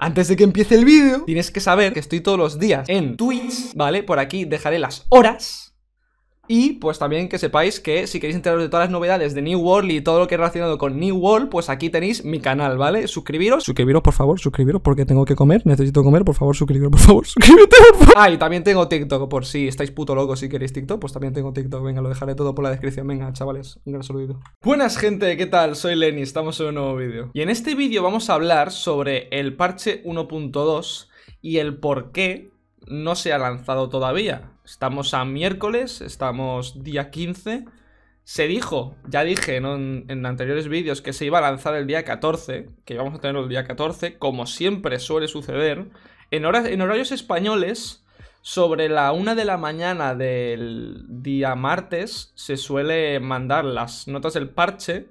antes de que empiece el vídeo, tienes que saber que estoy todos los días en Twitch, ¿vale? Por aquí dejaré las horas y pues también que sepáis que si queréis enteraros de todas las novedades de New World y todo lo que es relacionado con New World, pues aquí tenéis mi canal, ¿vale? Suscribiros, suscribiros por favor, suscribiros porque tengo que comer, necesito comer, por favor, suscribiros, por favor, suscríbete, por favor. Ah, y también tengo TikTok, por si estáis puto locos si queréis TikTok, pues también tengo TikTok, venga, lo dejaré todo por la descripción, venga, chavales, un gran saludo Buenas gente, ¿qué tal? Soy Lenny, estamos en un nuevo vídeo. Y en este vídeo vamos a hablar sobre el parche 1.2 y el por qué no se ha lanzado todavía. Estamos a miércoles, estamos día 15. Se dijo, ya dije en, anteriores vídeos, que se iba a lanzar el día 14, que íbamos a tener el día 14, como siempre suele suceder, en, horarios españoles, sobre la una de la mañana del día martes, se suele mandar las notas del parche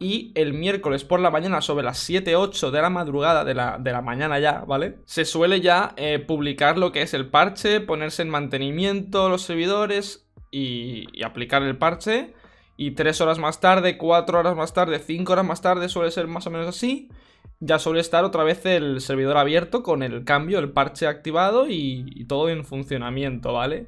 y el miércoles por la mañana sobre las 7, 8 de la madrugada de la, mañana ya, ¿vale? Se suele ya eh, publicar lo que es el parche, ponerse en mantenimiento los servidores y, aplicar el parche. Y 3 horas más tarde, 4 horas más tarde, 5 horas más tarde, suele ser más o menos así. Ya suele estar otra vez el servidor abierto con el cambio, el parche activado y, y todo en funcionamiento, ¿vale?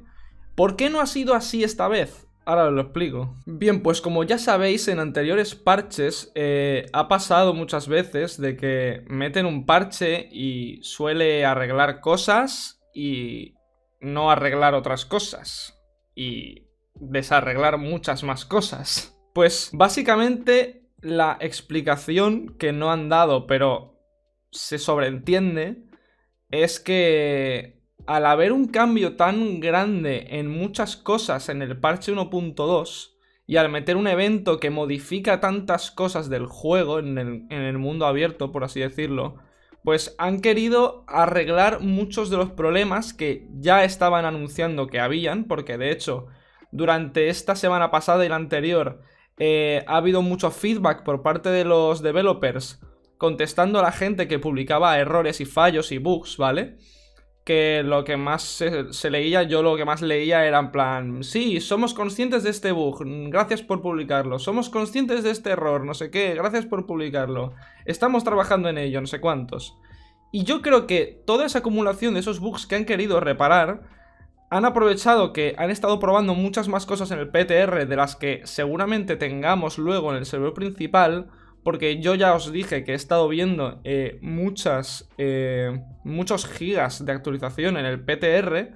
¿Por qué no ha sido así esta vez? Ahora lo explico. Bien, pues como ya sabéis, en anteriores parches eh, ha pasado muchas veces de que meten un parche y suele arreglar cosas y no arreglar otras cosas. Y desarreglar muchas más cosas. Pues básicamente la explicación que no han dado, pero se sobreentiende, es que al haber un cambio tan grande en muchas cosas en el parche 1.2 y al meter un evento que modifica tantas cosas del juego en el, mundo abierto, por así decirlo, pues han querido arreglar muchos de los problemas que ya estaban anunciando que habían, porque de hecho durante esta semana pasada y la anterior eh, ha habido mucho feedback por parte de los developers contestando a la gente que publicaba errores y fallos y bugs, ¿vale? que lo que más se, leía, yo lo que más leía era en plan, sí, somos conscientes de este bug, gracias por publicarlo, somos conscientes de este error, no sé qué, gracias por publicarlo, estamos trabajando en ello, no sé cuántos. Y yo creo que toda esa acumulación de esos bugs que han querido reparar, han aprovechado que han estado probando muchas más cosas en el PTR de las que seguramente tengamos luego en el servidor principal, porque yo ya os dije que he estado viendo eh, muchas, eh, muchos gigas de actualización en el PTR,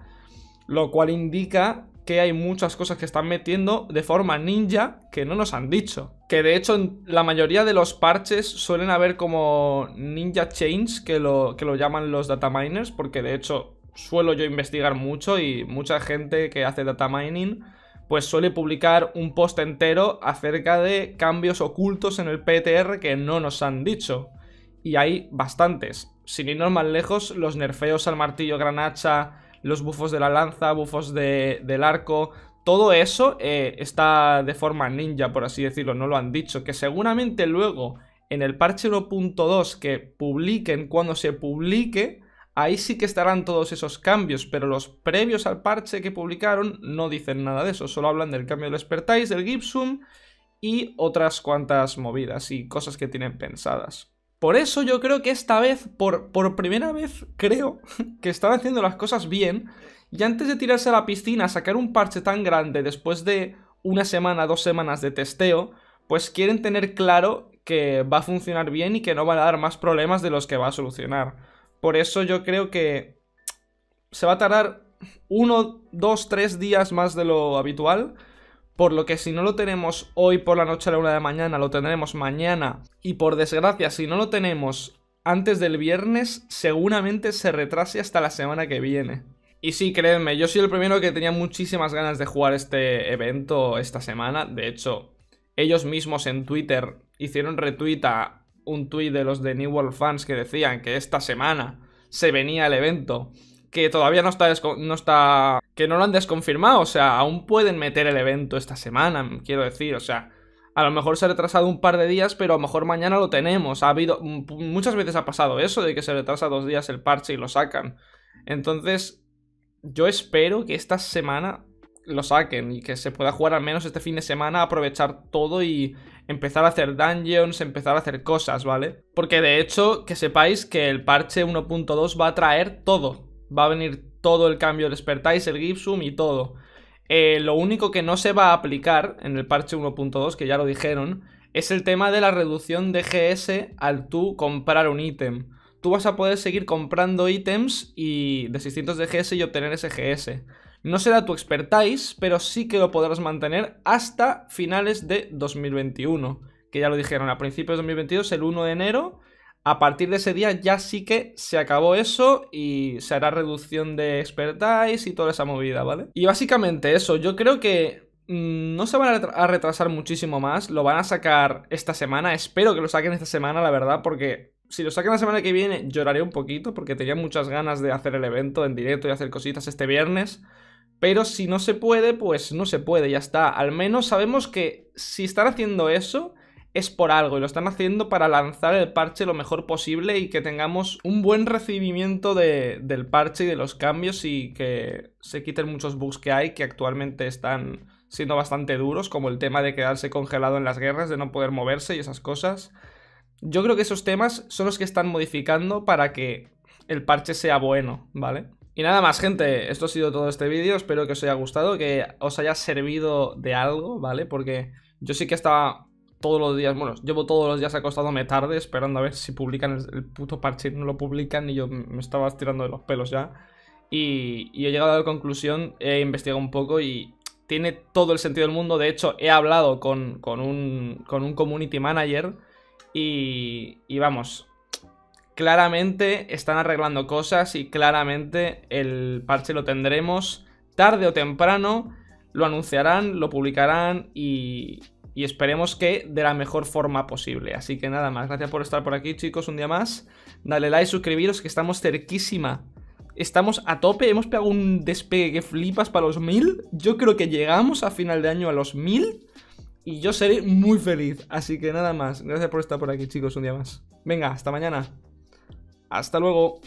lo cual indica que hay muchas cosas que están metiendo de forma ninja que no nos han dicho. Que de hecho en la mayoría de los parches suelen haber como ninja chains que lo, que lo llaman los data miners, porque de hecho suelo yo investigar mucho y mucha gente que hace data mining pues suele publicar un post entero acerca de cambios ocultos en el PTR que no nos han dicho. Y hay bastantes. Sin irnos más lejos, los nerfeos al martillo granacha, los bufos de la lanza, bufos del arco, todo eso eh, está de forma ninja, por así decirlo, no lo han dicho. Que seguramente luego en el parche 1.2 que publiquen cuando se publique, Ahí sí que estarán todos esos cambios, pero los previos al parche que publicaron no dicen nada de eso, solo hablan del cambio del expertise, del Gibson y otras cuantas movidas y cosas que tienen pensadas. Por eso yo creo que esta vez, por, por primera vez, creo que están haciendo las cosas bien y antes de tirarse a la piscina, a sacar un parche tan grande después de una semana, dos semanas de testeo, pues quieren tener claro que va a funcionar bien y que no van a dar más problemas de los que va a solucionar. Por eso yo creo que se va a tardar uno, dos, tres días más de lo habitual. Por lo que si no lo tenemos hoy por la noche a la una de mañana, lo tendremos mañana. Y por desgracia, si no lo tenemos antes del viernes, seguramente se retrase hasta la semana que viene. Y sí, créanme, yo soy el primero que tenía muchísimas ganas de jugar este evento esta semana. De hecho, ellos mismos en Twitter hicieron retweet a un tuit de los de New World Fans que decían que esta semana se venía el evento, que todavía no está, no está, que no lo han desconfirmado, o sea, aún pueden meter el evento esta semana, quiero decir, o sea, a lo mejor se ha retrasado un par de días, pero a lo mejor mañana lo tenemos. Ha habido. Muchas veces ha pasado eso, de que se retrasa dos días el parche y lo sacan. Entonces, yo espero que esta semana lo saquen y que se pueda jugar al menos este fin de semana, aprovechar todo y empezar a hacer dungeons, empezar a hacer cosas, ¿vale? Porque de hecho, que sepáis que el parche 1.2 va a traer todo. Va a venir todo el cambio El Expertise, el Gipsum y todo. Eh, lo único que no se va a aplicar en el parche 1.2, que ya lo dijeron, es el tema de la reducción de GS al tú comprar un ítem. Tú vas a poder seguir comprando ítems y de 600 de GS y obtener ese GS. No será tu expertise, pero sí que lo podrás mantener hasta finales de 2021. Que ya lo dijeron, a principios de 2022, el 1 de enero, a partir de ese día ya sí que se acabó eso y se hará reducción de expertise y toda esa movida, ¿vale? Y básicamente eso, yo creo que mm, no se van a retrasar muchísimo más, lo van a sacar esta semana, espero que lo saquen esta semana, la verdad, porque si lo saquen la semana que viene lloraré un poquito porque tenía muchas ganas de hacer el evento en directo y hacer cositas este viernes. Pero si no se puede, pues no se puede, ya está. Al menos sabemos que si están haciendo eso es por algo y lo están haciendo para lanzar el parche lo mejor posible y que tengamos un buen recibimiento del parche y de los cambios y que se quiten muchos bugs que hay que actualmente están siendo bastante duros, como el tema de quedarse congelado en las guerras, de no poder moverse y esas cosas. Yo creo que esos temas son los que están modificando para que el parche sea bueno, ¿vale? Y nada más, gente, esto ha sido todo este vídeo, espero que os haya gustado, que os haya servido de algo, ¿vale? Porque yo sí que estaba todos los días, bueno, llevo todos los días acostándome tarde esperando a ver si publican el, puto parche, no lo publican y yo me estaba tirando de los pelos ya. Y, he llegado a la conclusión, he investigado un poco y tiene todo el sentido del mundo, de hecho he hablado con, con, un, community manager y, y vamos, claramente están arreglando cosas y claramente el parche lo tendremos tarde o temprano, lo anunciarán, lo publicarán y, esperemos que de la mejor forma posible. Así que nada más, gracias por estar por aquí chicos un día más. Dale like, suscribiros que estamos cerquísima. Estamos a tope, hemos pegado un despegue que flipas para los mil. Yo creo que llegamos a final de año a los mil y yo seré muy feliz. Así que nada más, gracias por estar por aquí chicos un día más. Venga, hasta mañana. Hasta luego.